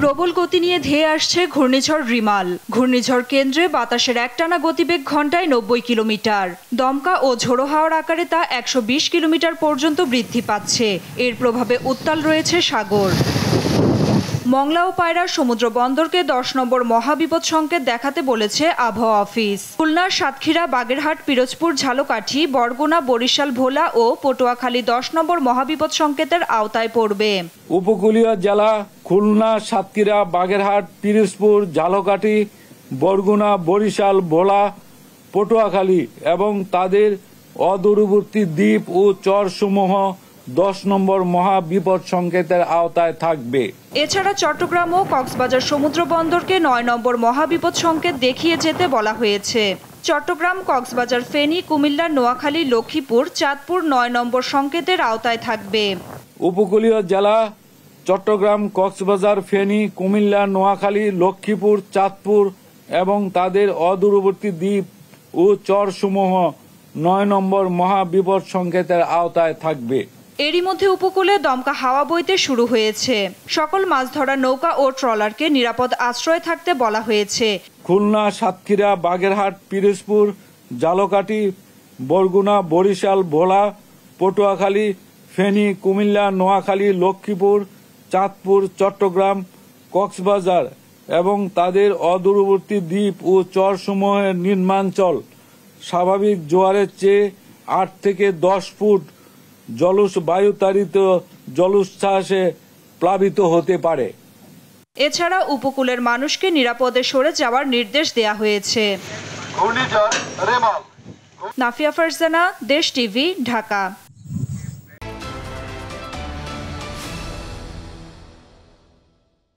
প্রবল গতি নিয়ে ধেয়ে আসছে ঘূর্ণিঝড় রিমাল ঘূর্ণিঝড় কেন্দ্রে বাতাসের একটানা গতিবেগ ঘন্টায় নব্বই কিলোমিটার দমকা ও ঝোড়ো হাওয়ার আকারে তা একশো কিলোমিটার পর্যন্ত বৃদ্ধি পাচ্ছে এর প্রভাবে উত্তাল রয়েছে সাগর মংলা ও পায়রার সমুদ্র বন্দরকে দশ নম্বর মহাবিপদ সংকেত দেখাতে বলেছে আবহাওয়া অফিস খুলনা সাতক্ষীরা বাগেরহাট পিরোজপুর ঝালকাঠি বরগুনা বরিশাল ভোলা ও পটুয়াখালী দশ নম্বর মহাবিপদ সংকেতের আওতায় পড়বে উপকূলীয় জেলা খুলনা সাতক্ষীরা বাগেরহাট পিরোজপুর ঝালকাঠি বরগুনা বরিশাল ভোলা পটুয়াখালী এবং তাদের অদূরবর্তী দ্বীপ ও চরসমূহ দশ নম্বর মহা বিপদ সংকেতের আওতায় থাকবে এছাড়া চট্টগ্রাম ও কক্সবাজার সমুদ্র বন্দরকে নয় নম্বর মহাবিপদ সংকেত দেখিয়ে যেতে বলা হয়েছে চট্টগ্রাম কক্সবাজার ফেনী কুমিল্লা নোয়াখালী লক্ষ্মীপুর চাঁদপুর নয় নম্বর সংকেতের আওতায় থাকবে উপকূলীয় জেলা চট্টগ্রাম কক্সবাজার ফেনী কুমিল্লা নোয়াখালী লক্ষ্মীপুর চাঁদপুর এবং তাদের অদূরবর্তী দ্বীপ ও চরসমূহ নয় নম্বর মহাবিপদ সংকেতের আওতায় থাকবে এরই মধ্যে উপকূলে দমকা হাওয়া বইতে শুরু হয়েছে সকল মাছ ধরা নৌকা ও ট্রলারকে নিরাপদ আশ্রয় থাকতে বলা হয়েছে খুলনা সাতক্ষীরা বাগেরহাট পিরোজপুর জালকাটি বরগুনা বরিশাল ভোলা পটুয়াখালী ফেনী কুমিল্লা নোয়াখালী লক্ষ্মীপুর চাঁদপুর চট্টগ্রাম কক্সবাজার এবং তাদের অদূরবর্তী দ্বীপ ও চরসমূহের নির্মাঞ্চল স্বাভাবিক জোয়ারের চেয়ে আট থেকে দশ ফুট জলস তারিত জলোচ্ছ্বাসে প্লাবিত হতে পারে এছাড়া উপকূলের মানুষকে নিরাপদে সরে যাওয়ার নির্দেশ দেয়া হয়েছে নাফিয়া ফারজানা দেশ টিভি ঢাকা